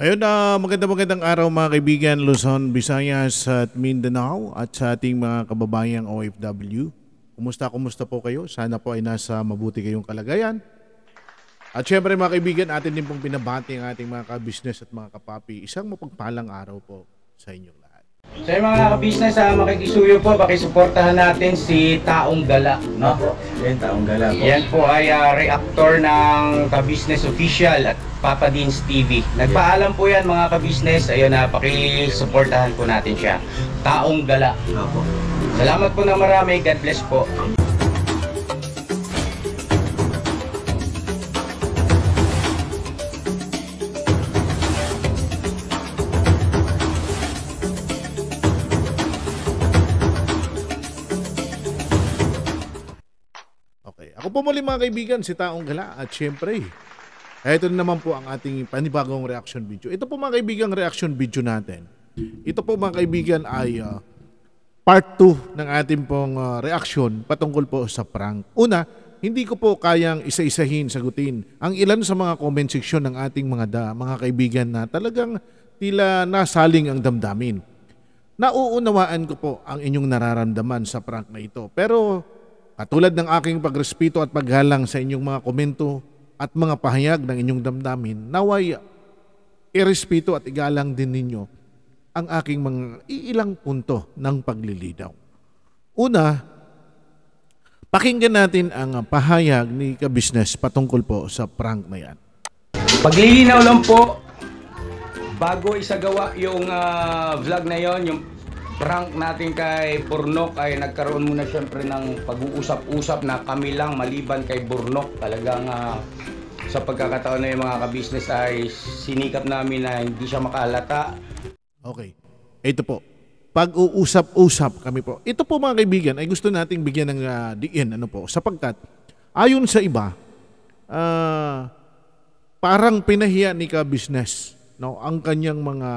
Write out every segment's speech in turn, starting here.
Ayun na uh, maganda-magandang araw mga kaibigan Luzon, Visayas at Mindanao at sa ating mga kababayang OFW. Kumusta, kumusta po kayo? Sana po ay nasa mabuti kayong kalagayan. At syempre mga kaibigan, atin din pong pinabati ang ating mga ka-business at mga kapapi. Isang mapagpalang araw po sa inyong lahat. So mga ka-business, ah, makikisuyo po, pakisuportahan natin si Taong Gala. No? Yan, Taong Gala po. Yan po ay ah, reactor ng ka-business official at Papa Deans TV. Nagpaalam po yan mga kabisnes. Ayun na, pakisuportahan po natin siya. Taong gala. Opo. Salamat po na marami. God bless po. Okay. Ako po muli mga kaibigan, si Taong Gala at syempre ito na naman po ang ating panibagong reaction video. Ito po mga kaibigan, reaction video natin. Ito po mga kaibigan ay uh, part 2 ng ating pong uh, ah, reaction patungkol po sa prank. Una, hindi ko po kayang isa-isahin, sagutin ang ilan sa mga comment section ng ating mga da, mga kaibigan na talagang tila nasaling ang damdamin. Nauunawaan ko po ang inyong nararamdaman sa prank na ito. Pero katulad ng aking pagrespeto at paghalang sa inyong mga komento, at mga pahayag ng inyong damdamin, naway irespeto at igalang din ninyo ang aking mga iilang punto ng paglilidaw. Una, pakinggan natin ang pahayag ni Kabisnes patungkol po sa prank na yan. Paglilinaw lang po, bago isagawa yung uh, vlog na yon, yung prank natin kay Burnok ay nagkaroon muna syempre ng pag-uusap-usap na kami lang maliban kay Burnok talagang uh, sa pagkakataon na yung mga kabisnes ay sinikap namin na hindi siya makalata. Okay, ito po. Pag-uusap-usap kami po. Ito po mga kaibigan ay gusto nating bigyan ng uh, diin ano po sapagkat ayon sa iba uh, parang pinahiya ni kabisnes business no ang kanyang mga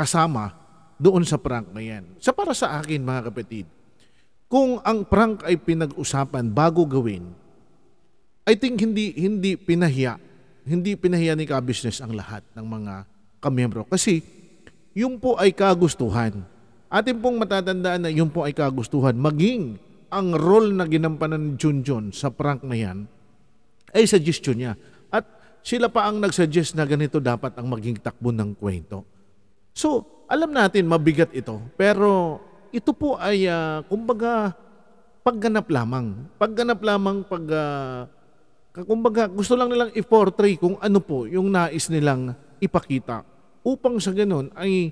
kasama doon sa prank na yan. Sa para sa akin mga kapatid, kung ang prank ay pinag-usapan bago gawin, I think hindi hindi pinahiya, hindi pinahiya ni ka-business ang lahat ng mga kamiyembro kasi yung po ay kagustuhan. Atin pong matatandaan na yung po ay kagustuhan maging ang role na ginampanan ni Junjun sa prank na yan ay suggestion niya. At sila pa ang nagsuggest na ganito dapat ang maging takbo ng kwento. So, alam natin mabigat ito, pero ito po ay uh, kumbaga pagganap lamang. Pagganap lamang pag uh, kumbaga gusto lang nilang i-portray kung ano po yung nais nilang ipakita upang sa ganun ay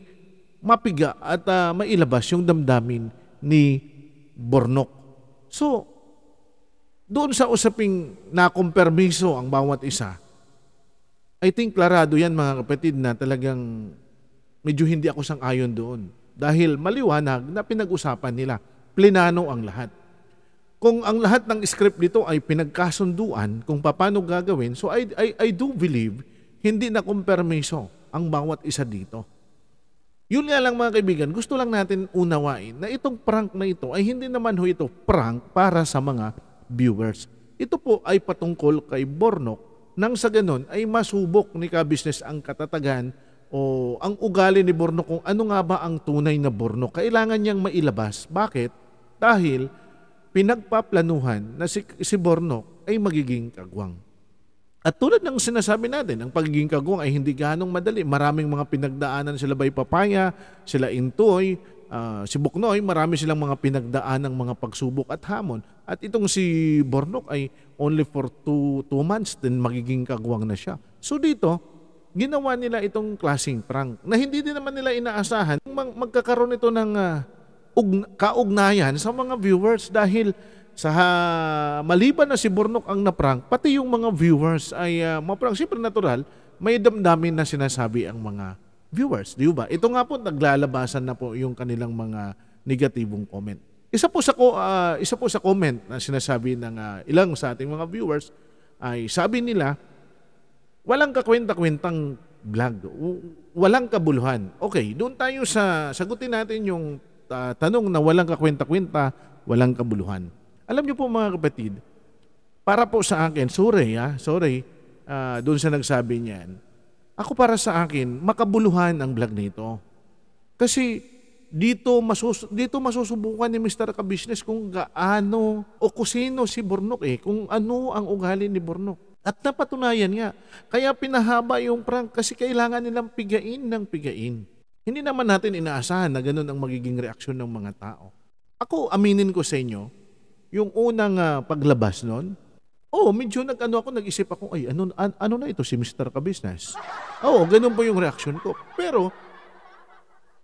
mapiga at uh, mailabas yung damdamin ni Bornok. So, doon sa usaping nakompermiso ang bawat isa, I think klarado yan mga kapatid na talagang medyo hindi ako sang-ayon doon. Dahil maliwanag na pinag-usapan nila. Plinano ang lahat. Kung ang lahat ng script dito ay pinagkasunduan kung paano gagawin, so I, I, I do believe hindi na kompermiso ang bawat isa dito. Yun nga lang mga kaibigan, gusto lang natin unawain na itong prank na ito ay hindi naman ho ito prank para sa mga viewers. Ito po ay patungkol kay Bornok nang sa ganon ay masubok ni ka-business ang katatagan o ang ugali ni Borno kung ano nga ba ang tunay na Borno. Kailangan niyang mailabas. Bakit? Dahil pinagpaplanuhan na si, si Borno ay magiging kagwang. At tulad ng sinasabi natin, ang pagiging kagwang ay hindi ganong madali. Maraming mga pinagdaanan sila bay papaya, sila intoy, uh, si Buknoy, marami silang mga pinagdaan ng mga pagsubok at hamon. At itong si Bornok ay only for two, two months, then magiging kagwang na siya. So dito, ginawa nila itong klasing prank na hindi din naman nila inaasahan mag- magkakaroon ito ng uh, ah, ugn- kaugnayan sa mga viewers dahil sa uh, maliban na si Burnok ang naprank, pati yung mga viewers ay uh, maprank. Siyempre natural, may damdamin na sinasabi ang mga viewers, di ba? Ito nga po, naglalabasan na po yung kanilang mga negatibong comment. Isa po sa, uh, isa po sa comment na sinasabi ng uh, ilang sa ating mga viewers ay sabi nila, Walang kakwenta-kwentang vlog. Walang kabuluhan. Okay, doon tayo sa sagutin natin yung uh, tanong na walang kakwenta-kwenta, walang kabuluhan. Alam niyo po mga kapatid, para po sa akin, sorry ah, sorry, uh, doon sa nagsabi niyan, ako para sa akin, makabuluhan ang vlog nito. Kasi dito, masus dito masusubukan ni Mr. Kabusiness kung gaano o kusino si Burnok eh, kung ano ang ugali ni Burnok. At napatunayan nga. Kaya pinahaba yung prank kasi kailangan nilang pigain ng pigain. Hindi naman natin inaasahan na ganun ang magiging reaksyon ng mga tao. Ako, aminin ko sa inyo, yung unang uh, paglabas noon, oh, medyo nag-ano ako, nag-isip ako, ay, ano, an, ano na ito si Mr. Kabusiness? Oo, oh, ganun po yung reaksyon ko. Pero,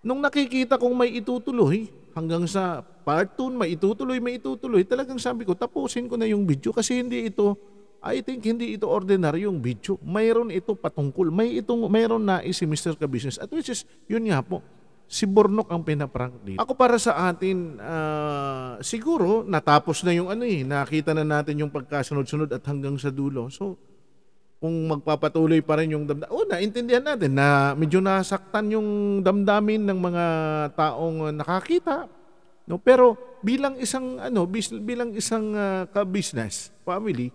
nung nakikita kong may itutuloy, hanggang sa part 2, may itutuloy, may itutuloy, talagang sabi ko, tapusin ko na yung video kasi hindi ito I think hindi ito ordinaryong video. Mayroon ito patungkol. May itong mayroon na eh si Mr. Kabusiness. At which is, yun nga po, si Bornok ang pinaprank dito. Ako para sa atin, uh, siguro natapos na yung ano eh, nakita na natin yung pagkasunod-sunod at hanggang sa dulo. So, kung magpapatuloy pa rin yung damdamin. O, oh, intindihan natin na medyo nasaktan yung damdamin ng mga taong nakakita. No? Pero bilang isang ano, bis, bilang isang uh, ka-business family,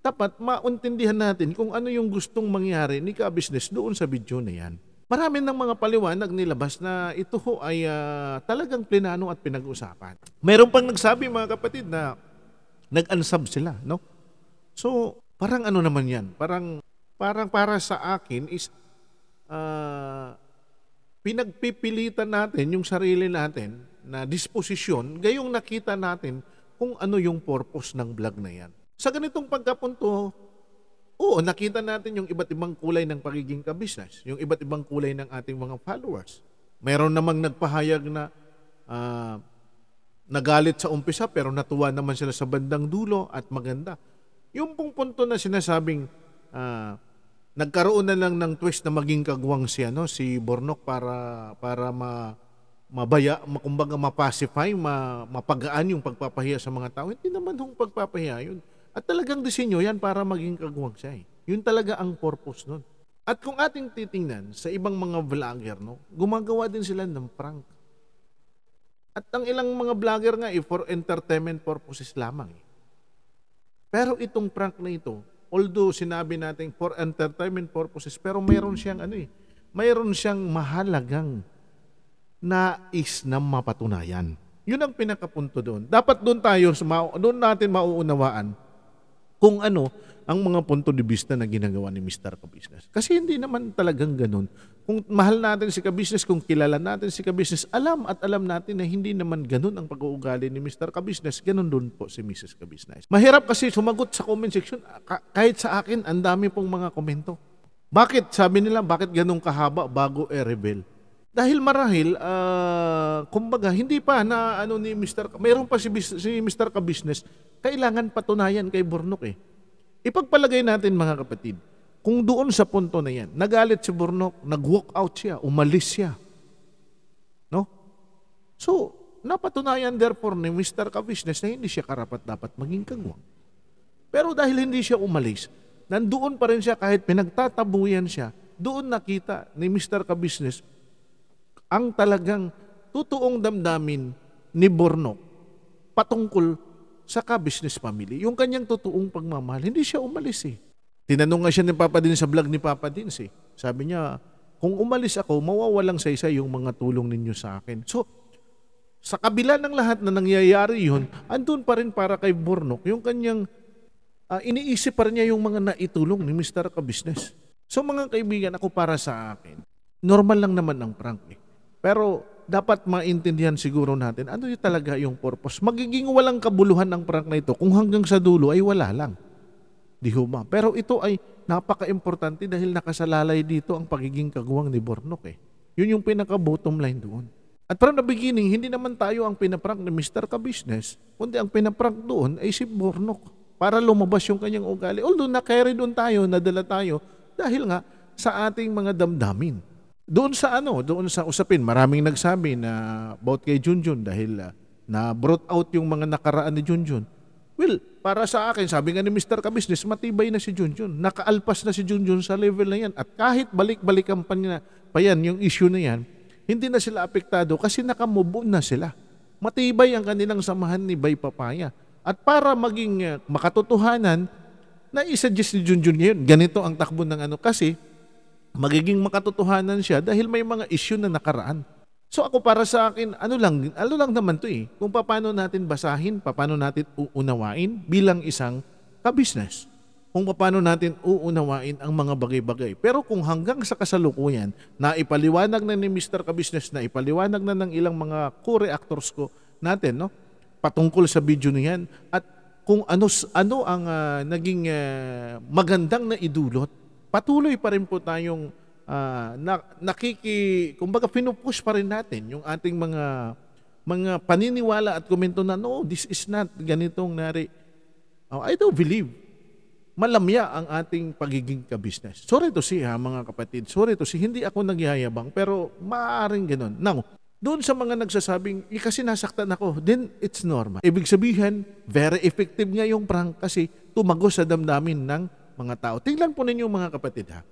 dapat mauntindihan natin kung ano yung gustong mangyari ni ka-business doon sa video na yan. Marami ng mga paliwanag nilabas na ito ho ay uh, talagang plinano at pinag-usapan. Meron pang nagsabi mga kapatid na nag-unsub sila, no? So, parang ano naman 'yan? Parang parang para sa akin is uh, pinagpipilitan natin yung sarili natin na disposisyon gayong nakita natin kung ano yung purpose ng vlog na 'yan. Sa ganitong pagkapunto, oo, nakita natin yung iba't ibang kulay ng pagiging kabisnes, yung iba't ibang kulay ng ating mga followers. Meron namang nagpahayag na uh, nagalit sa umpisa pero natuwa naman sila sa bandang dulo at maganda. Yung pong punto na sinasabing uh, nagkaroon na lang ng twist na maging kagwang si ano si Bornok para para ma mabaya, makumbaga mapacify, ma, mapagaan yung pagpapahiya sa mga tao. Hindi naman yung pagpapahiya yun. At talagang disenyo yan para maging kagawang siya eh. Yun talaga ang purpose nun. At kung ating titingnan sa ibang mga vlogger, no, gumagawa din sila ng prank. At ang ilang mga vlogger nga eh, for entertainment purposes lamang eh. Pero itong prank na ito, although sinabi natin for entertainment purposes, pero mayroon siyang ano eh, mayroon siyang mahalagang nais na mapatunayan. Yun ang pinakapunto doon. Dapat doon tayo, doon natin mauunawaan kung ano ang mga punto de vista na ginagawa ni Mr. Kabusiness. Kasi hindi naman talagang ganun. Kung mahal natin si Kabusiness, kung kilala natin si Kabusiness, alam at alam natin na hindi naman ganun ang pag-uugali ni Mr. Kabusiness. Ganun doon po si Mrs. Kabusiness. Mahirap kasi sumagot sa comment section. Ah, kahit sa akin, ang dami pong mga komento. Bakit? Sabi nila, bakit ganun kahaba bago e-rebel? Dahil marahil, uh, kumbaga, hindi pa na ano ni Mr. K Mayroon pa si, si Mr. Ka-Business, kailangan patunayan kay Burnok eh. Ipagpalagay natin mga kapatid, kung doon sa punto na yan, nagalit si Burnok, nagwalk out siya, umalis siya. No? So, napatunayan therefore ni Mr. Ka-Business na hindi siya karapat dapat maging kagwang. Pero dahil hindi siya umalis, nandoon pa rin siya kahit pinagtatabuyan siya, doon nakita ni Mr. Ka-Business ang talagang totoong damdamin ni Bornok patungkol sa ka-business family. Yung kanyang totoong pagmamahal, hindi siya umalis eh. Tinanong nga siya ni Papa din sa vlog ni Papa din eh. Sabi niya, kung umalis ako, mawawalang sa isa yung mga tulong ninyo sa akin. So, sa kabila ng lahat na nangyayari yun, andun pa rin para kay Bornok, yung kanyang, uh, iniisip pa rin niya yung mga naitulong ni Mr. Kabisnes. So mga kaibigan, ako para sa akin, normal lang naman ang prank eh. Pero dapat maintindihan siguro natin ano yung talaga yung purpose. Magiging walang kabuluhan ang prank na ito kung hanggang sa dulo ay wala lang. Di huma. Pero ito ay napaka-importante dahil nakasalalay dito ang pagiging kaguwang ni Bornok eh. Yun yung pinaka-bottom line doon. At from the beginning, hindi naman tayo ang pinaprank ni Mr. Kabusiness, kundi ang pinaprank doon ay si Bornok para lumabas yung kanyang ugali. Although na-carry doon tayo, nadala tayo, dahil nga sa ating mga damdamin. Doon sa ano, doon sa usapin, maraming nagsabi na about kay Junjun dahil uh, ah, na brought out yung mga nakaraan ni Junjun. Well, para sa akin, sabi nga ni Mr. Kabisnes, matibay na si Junjun. Nakaalpas na si Junjun sa level na yan. At kahit balik-balikan pa, niya, pa yan yung issue na yan, hindi na sila apektado kasi nakamubo na sila. Matibay ang kanilang samahan ni Bay Papaya. At para maging uh, makatotohanan, na isuggest ni Junjun ngayon, ganito ang takbo ng ano kasi, magiging makatotohanan siya dahil may mga issue na nakaraan. So ako para sa akin, ano lang, ano lang naman to eh, kung paano natin basahin, paano natin uunawain bilang isang ka-business. Kung paano natin uunawain ang mga bagay-bagay. Pero kung hanggang sa kasalukuyan, naipaliwanag na ni Mr. Kabisnes, na ipaliwanag na ng ilang mga co-reactors ko natin, no? patungkol sa video niyan at kung ano ano ang uh, naging uh, magandang na idulot patuloy pa rin po tayong uh, na, nakiki, kumbaga pinupush pa rin natin yung ating mga mga paniniwala at komento na no, this is not ganitong nari. Oh, I don't believe. Malamya ang ating pagiging ka-business. Sorry to see ha mga kapatid, sorry to see, hindi ako nagyayabang pero maaaring ganun. Now, doon sa mga nagsasabing, eh, kasi nasaktan ako, then it's normal. Ibig sabihin, very effective nga yung prank kasi tumago sa damdamin ng mga tao. Tingnan po ninyo mga kapatid ha.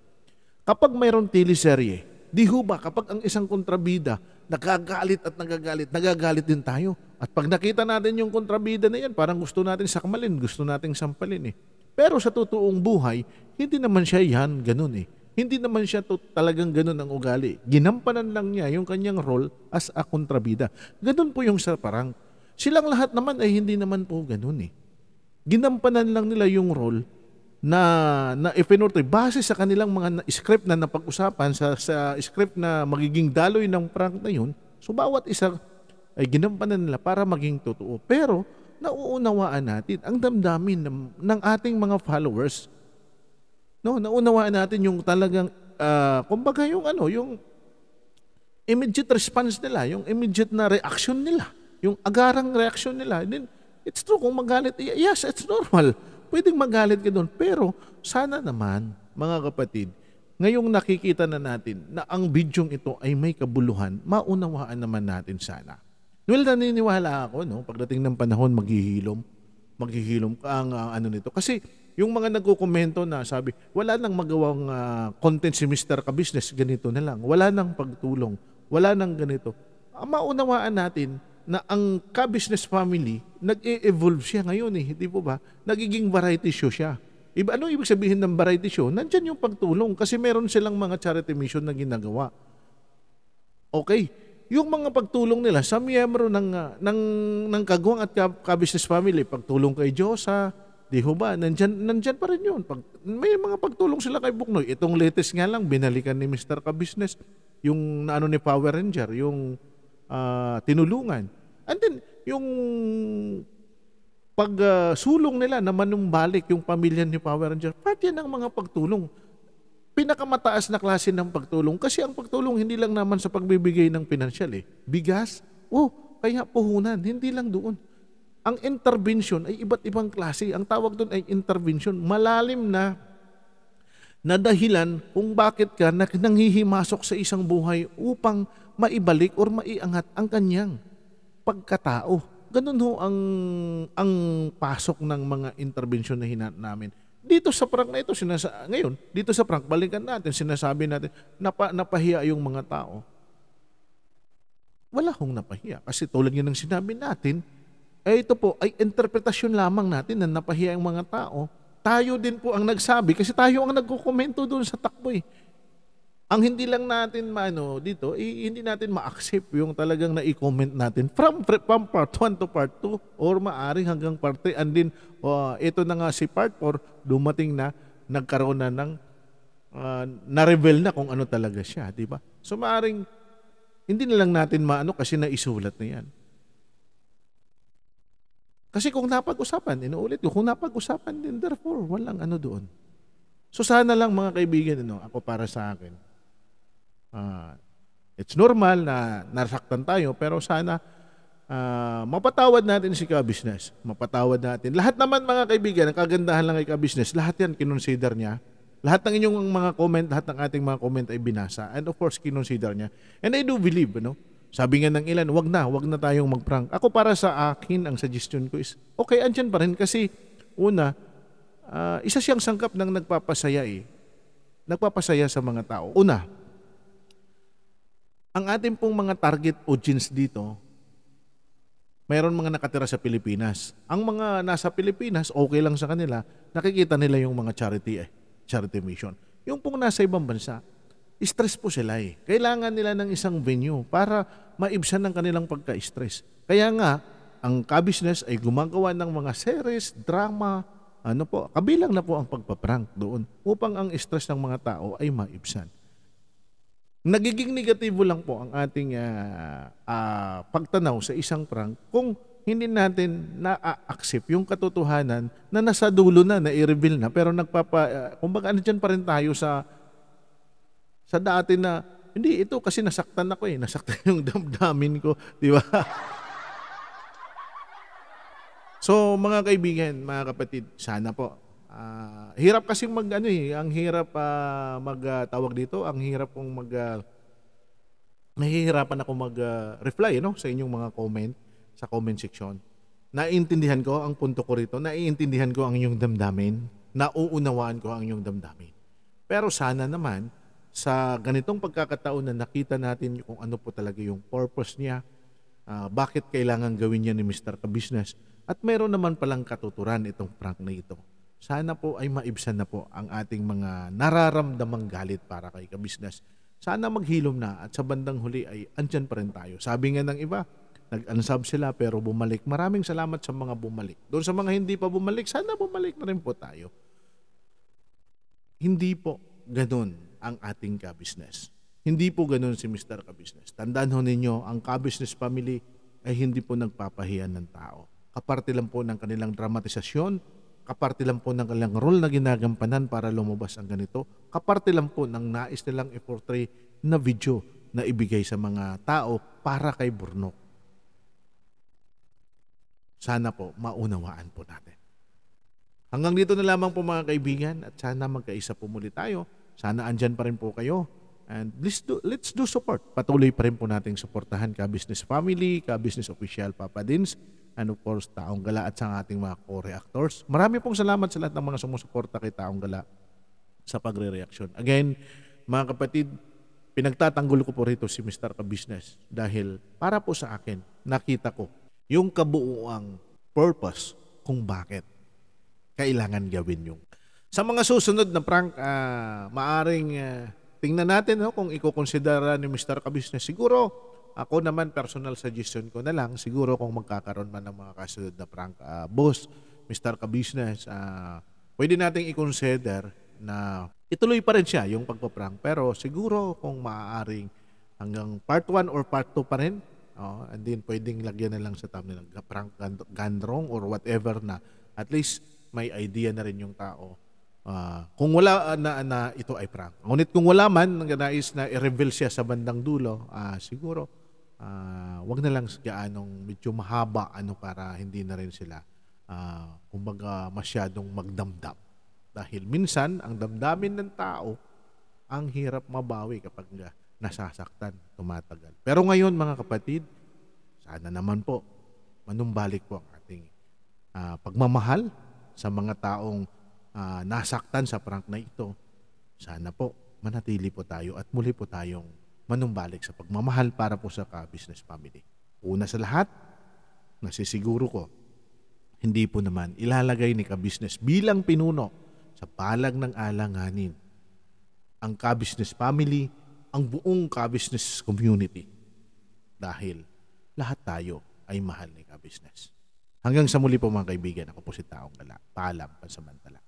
Kapag mayroon teleserye, di ho ba kapag ang isang kontrabida nagagalit at nagagalit, nagagalit din tayo. At pag nakita natin yung kontrabida na yan, parang gusto natin sakmalin, gusto nating sampalin eh. Pero sa totoong buhay, hindi naman siya yan ganun eh. Hindi naman siya to, talagang ganun ang ugali. Ginampanan lang niya yung kanyang role as a kontrabida. Ganun po yung sa parang. Silang lahat naman ay hindi naman po ganun eh. Ginampanan lang nila yung role na na ipinurtoy base sa kanilang mga script na napag-usapan sa sa script na magiging daloy ng prank na yun so bawat isa ay ginampanan nila para maging totoo pero nauunawaan natin ang damdamin ng, ng ating mga followers no nauunawaan natin yung talagang uh, kumbaga yung ano yung immediate response nila yung immediate na reaction nila yung agarang reaction nila then it's true kung magalit yes it's normal Pwedeng magalit ka doon. Pero sana naman, mga kapatid, ngayong nakikita na natin na ang bidyong ito ay may kabuluhan, maunawaan naman natin sana. Well, naniniwala ako, no? pagdating ng panahon, maghihilom. Maghihilom ka ang uh, ano nito. Kasi yung mga nagkukomento na sabi, wala nang magawang uh, content si Mr. Kabusiness, ganito na lang. Wala nang pagtulong. Wala nang ganito. Ang ah, maunawaan natin, na ang ka-business family, nag-e-evolve siya ngayon eh, di po ba? Nagiging variety show siya. Iba, ano ibig sabihin ng variety show? Nandyan yung pagtulong kasi meron silang mga charity mission na ginagawa. Okay. Yung mga pagtulong nila sa miyembro ng, ah, ng, ng kagwang at ka-business family, pagtulong kay Diyosa, di ho ba? Nandyan, nandyan pa rin yun. Pag, may mga pagtulong sila kay Buknoy. Itong latest nga lang, binalikan ni Mr. Ka-Business yung ano ni Power Ranger, yung uh, tinulungan. And then, yung pagsulong ah, uh, nila na manumbalik yung pamilya ni Power Ranger, part yan ng mga pagtulong. Pinakamataas na klase ng pagtulong kasi ang pagtulong hindi lang naman sa pagbibigay ng financial eh. Bigas, oh, kaya puhunan, hindi lang doon. Ang intervention ay iba't ibang klase. Ang tawag doon ay intervention. Malalim na na dahilan kung bakit ka nanghihimasok sa isang buhay upang maibalik or maiangat ang kanyang pagkatao. Ganun ho ang, ang pasok ng mga intervensyon na hinat namin. Dito sa prank na ito, sinasa ngayon, dito sa prank, balikan natin, sinasabi natin, napa, napahiya yung mga tao. Wala hong napahiya. Kasi tulad ng sinabi natin, eh ito po ay interpretasyon lamang natin na napahiya yung mga tao. Tayo din po ang nagsabi kasi tayo ang nagkukomento doon sa takbo eh. Ang hindi lang natin maano dito, eh, hindi natin ma-accept yung talagang na-comment natin from, from part 1 to part 2 or maaring hanggang part 3 and then uh, ito na nga si part 4 dumating na nagkaroon na ng uh, na-reveal na kung ano talaga siya, di ba? So maaring hindi na lang natin maano kasi naisulat na yan. Kasi kung napag-usapan, inuulit ko, kung napag-usapan din, therefore, walang ano doon. So sana lang mga kaibigan, ano, ako para sa akin, Uh, it's normal na nasaktan tayo pero sana uh, mapatawad natin si ka-business. Mapatawad natin. Lahat naman mga kaibigan, ang kagandahan lang ay ka-business, lahat yan kinonsider niya. Lahat ng inyong mga comment, lahat ng ating mga comment ay binasa. And of course, kinonsider niya. And I do believe, ano, sabi nga ng ilan, wag na, wag na tayong mag-prank. Ako para sa akin, ang suggestion ko is, okay, andyan pa rin kasi una, uh, isa siyang sangkap ng nagpapasaya eh. Nagpapasaya sa mga tao. Una, ang ating pong mga target audience dito, mayroon mga nakatira sa Pilipinas. Ang mga nasa Pilipinas, okay lang sa kanila, nakikita nila yung mga charity, eh, charity mission. Yung pong nasa ibang bansa, stress po sila eh. Kailangan nila ng isang venue para maibsan ng kanilang pagka-stress. Kaya nga, ang kabisnes ay gumagawa ng mga series, drama, ano po, kabilang na po ang pagpaprank doon upang ang stress ng mga tao ay maibsan. Nagiging negatibo lang po ang ating uh, uh, pagtanaw sa isang prank kung hindi natin na-accept yung katotohanan na nasa dulo na, na-reveal na, pero nagpapa, uh, kumbaga ano dyan pa rin tayo sa, sa dati na, hindi, ito kasi nasaktan ako eh, nasaktan yung damdamin ko, di ba? so mga kaibigan, mga kapatid, sana po Uh, hirap kasi mag ano eh, ang hirap uh, ah, magtawag ah, uh, dito, ang hirap kong mag uh, nahihirapan ako mag-reply uh, no sa inyong mga comment sa comment section. Naiintindihan ko ang punto ko rito, naiintindihan ko ang inyong damdamin, nauunawaan ko ang inyong damdamin. Pero sana naman sa ganitong pagkakataon na nakita natin kung ano po talaga yung purpose niya, uh, bakit kailangan gawin niya ni Mr. Kabusiness, at meron naman palang katuturan itong prank na ito sana po ay maibsan na po ang ating mga nararamdamang galit para kay ka Sana maghilom na at sa bandang huli ay andyan pa rin tayo. Sabi nga ng iba, nag-unsub sila pero bumalik. Maraming salamat sa mga bumalik. Doon sa mga hindi pa bumalik, sana bumalik na rin po tayo. Hindi po ganun ang ating ka Hindi po ganun si Mr. ka Tandaan ho ninyo, ang ka family ay hindi po nagpapahiyan ng tao. Kaparte lang po ng kanilang dramatisasyon Kaparte lang po ng ilang role na ginagampanan para lumabas ang ganito. Kaparte lang po ng nais nilang i-portray na video na ibigay sa mga tao para kay Burnok. Sana po maunawaan po natin. Hanggang dito na lamang po mga kaibigan at sana magkaisa po muli tayo. Sana andyan pa rin po kayo And let's do, let's do support. Patuloy pa rin po nating suportahan ka business family, ka business official, Papa Dins, and of course, Taong Gala at sa ating mga co actors. Marami pong salamat sa lahat ng mga sumusuporta kay Taong Gala sa pagre-reaction. Again, mga kapatid, pinagtatanggol ko po rito si Mr. Kabusiness dahil para po sa akin, nakita ko yung kabuuang purpose kung bakit kailangan gawin yung. Sa mga susunod na prank, uh, maaring uh, tingnan natin no, kung ikukonsidera ni Mr. Kabisnes. Siguro, ako naman personal suggestion ko na lang, siguro kung magkakaroon man ng mga kasunod na prank uh, boss, Mr. Kabisnes, uh, pwede nating i-consider na ituloy pa rin siya yung pagpaprank. Pero siguro kung maaaring hanggang part 1 or part 2 pa rin, oh, and then pwedeng lagyan na lang sa thumbnail ng prank gandrong or whatever na at least may idea na rin yung tao Uh, kung wala ah, na, na ito ay prank. Ngunit kung wala man, nais na i-reveal siya sa bandang dulo, uh, siguro, uh, wag na lang anong medyo mahaba ano para hindi na rin sila uh, kumbaga masyadong magdamdam. Dahil minsan, ang damdamin ng tao, ang hirap mabawi kapag nasasaktan, tumatagal. Pero ngayon mga kapatid, sana naman po, manumbalik po ang ating uh, pagmamahal sa mga taong uh, nasaktan sa prank na ito, sana po manatili po tayo at muli po tayong manumbalik sa pagmamahal para po sa ka-business family. Una sa lahat, nasisiguro ko, hindi po naman ilalagay ni ka-business bilang pinuno sa palag ng alanganin. Ang ka-business family, ang buong ka-business community. Dahil lahat tayo ay mahal ni ka-business. Hanggang sa muli po mga kaibigan, ako po si Taong Gala. Paalam, pansamantala.